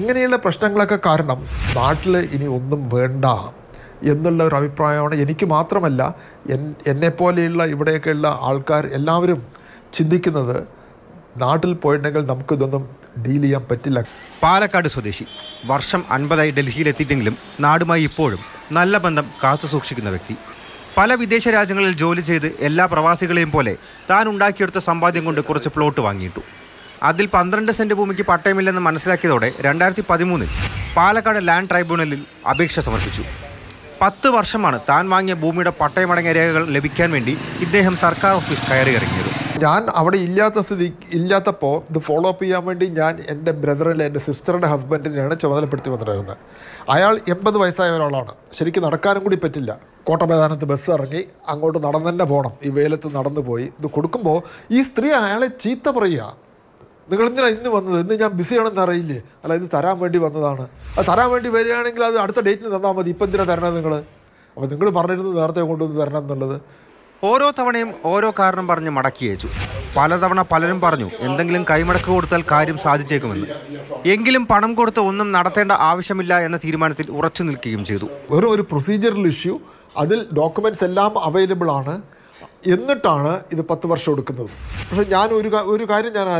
ഇങ്ങനെയുള്ള പ്രശ്നങ്ങളൊക്കെ കാരണം നാട്ടിൽ ഇനി ഒന്നും വേണ്ട എന്നുള്ള ഒരു അഭിപ്രായമാണ് എനിക്ക് മാത്രമല്ല എൻ എന്നെപ്പോലെയുള്ള ഇവിടെയൊക്കെയുള്ള ആൾക്കാർ എല്ലാവരും ചിന്തിക്കുന്നത് നാട്ടിൽ പോയിട്ടുണ്ടെങ്കിൽ നമുക്കിതൊന്നും ഡീൽ ചെയ്യാൻ പറ്റില്ല പാലക്കാട് സ്വദേശി വർഷം അൻപതായി ഡൽഹിയിലെത്തിയിട്ടെങ്കിലും നാടുമായി ഇപ്പോഴും നല്ല ബന്ധം കാത്തു സൂക്ഷിക്കുന്ന വ്യക്തി പല വിദേശ രാജ്യങ്ങളിൽ ജോലി ചെയ്ത് എല്ലാ പ്രവാസികളെയും പോലെ താൻ ഉണ്ടാക്കിയെടുത്ത സമ്പാദ്യം കൊണ്ട് കുറച്ച് പ്ലോട്ട് വാങ്ങിയിട്ടു അതിൽ പന്ത്രണ്ട് സെന്റ് ഭൂമിക്ക് പട്ടയമില്ലെന്ന് മനസ്സിലാക്കിയതോടെ രണ്ടായിരത്തി പതിമൂന്നിൽ പാലക്കാട് ലാൻഡ് ട്രൈബ്യൂണലിൽ അപേക്ഷ സമർപ്പിച്ചു പത്ത് വർഷമാണ് താൻ വാങ്ങിയ ഭൂമിയുടെ പട്ടയമടങ്ങിയ രേഖകൾ ലഭിക്കാൻ വേണ്ടി ഇദ്ദേഹം സർക്കാർ ഓഫീസ് കയറി ഇറങ്ങിയത് ഞാൻ അവിടെ ഇല്ലാത്ത സ്ഥിതി ഇല്ലാത്തപ്പോൾ ഇത് ഫോളോ അപ്പ് ചെയ്യാൻ വേണ്ടി ഞാൻ എൻ്റെ ബ്രദറിൽ എൻ്റെ സിസ്റ്ററുടെ ഹസ്ബൻഡിനെയാണ് ചുമതലപ്പെടുത്തി വന്നിരുന്നത് അയാൾ എൺപത് വയസ്സായ ഒരാളാണ് ശരിക്കും നടക്കാനും കൂടി പറ്റില്ല കോട്ട മൈതാനത്ത് ബസ് ഇറങ്ങി അങ്ങോട്ട് നടന്നു തന്നെ പോകണം ഈ വെയിലത്ത് നടന്നു പോയി ഇത് കൊടുക്കുമ്പോൾ ഈ സ്ത്രീ അയാളെ ചീത്ത പറയുക നിങ്ങളെന്തിനാ ഇന്ന് വന്നത് ഇന്ന് ഞാൻ ബിസിയാണെന്ന് അറിയില്ലേ അല്ല ഇത് തരാൻ വേണ്ടി വന്നതാണ് അത് തരാൻ വേണ്ടി വരികയാണെങ്കിൽ അത് അടുത്ത ഡേറ്റിന് തന്നാൽ മതി ഇപ്പം എന്തിനാ തരണത് നിങ്ങൾ അപ്പോൾ നിങ്ങൾ പറഞ്ഞിരുന്നത് നേരത്തെ കൊണ്ടുവന്ന് തരണം എന്നുള്ളത് ഓരോ തവണയും ഓരോ കാരണം പറഞ്ഞ് മടക്കി അയച്ചു പലതവണ പലരും പറഞ്ഞു എന്തെങ്കിലും കൈമടക്ക് കൊടുത്താൽ കാര്യം സാധിച്ചേക്കുമെന്ന് എങ്കിലും പണം കൊടുത്ത് ഒന്നും നടത്തേണ്ട ആവശ്യമില്ല എന്ന തീരുമാനത്തിൽ ഉറച്ചു നിൽക്കുകയും ചെയ്തു വെറും ഒരു പ്രൊസീജിയറൽ ഇഷ്യൂ അതിൽ ഡോക്യുമെന്റ്സ് എല്ലാം അവൈലബിൾ ആണ് എന്നിട്ടാണ് ഇത് പത്ത് വർഷം എടുക്കുന്നത് പക്ഷേ ഞാൻ ഒരു ഒരു കാര്യം ഞാൻ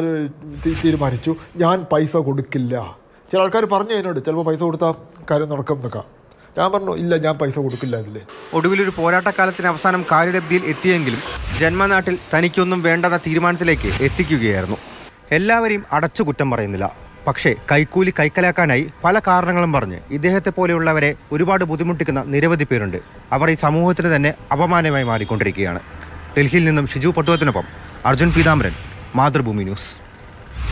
തീരുമാനിച്ചു ഞാൻ പൈസ കൊടുക്കില്ല ചില ആൾക്കാർ പറഞ്ഞു എന്നോട് ചിലപ്പോൾ പൈസ കൊടുത്താൽ കാര്യം നടക്കും എന്നൊക്കെ ഞാൻ പറഞ്ഞു ഇല്ല ഞാൻ പൈസ കൊടുക്കില്ല അതിൽ ഒടുവിൽ ഒരു പോരാട്ടക്കാലത്തിന് അവസാനം കാര്യലബ്ധിയിൽ എത്തിയെങ്കിലും ജന്മനാട്ടിൽ തനിക്കൊന്നും വേണ്ടെന്ന തീരുമാനത്തിലേക്ക് എത്തിക്കുകയായിരുന്നു എല്ലാവരെയും അടച്ചു കുറ്റം പറയുന്നില്ല പക്ഷേ കൈക്കൂലി കൈക്കലാക്കാനായി പല കാരണങ്ങളും പറഞ്ഞ് ഇദ്ദേഹത്തെ പോലെയുള്ളവരെ ഒരുപാട് ബുദ്ധിമുട്ടിക്കുന്ന നിരവധി പേരുണ്ട് അവർ ഈ സമൂഹത്തിന് തന്നെ അപമാനമായി മാറിക്കൊണ്ടിരിക്കുകയാണ് ഡൽഹിയിൽ നിന്നും ഷിജു പട്ടുവത്തിനൊപ്പം അർജുൻ പീതാംബരൻ മാതൃഭൂമി ന്യൂസ്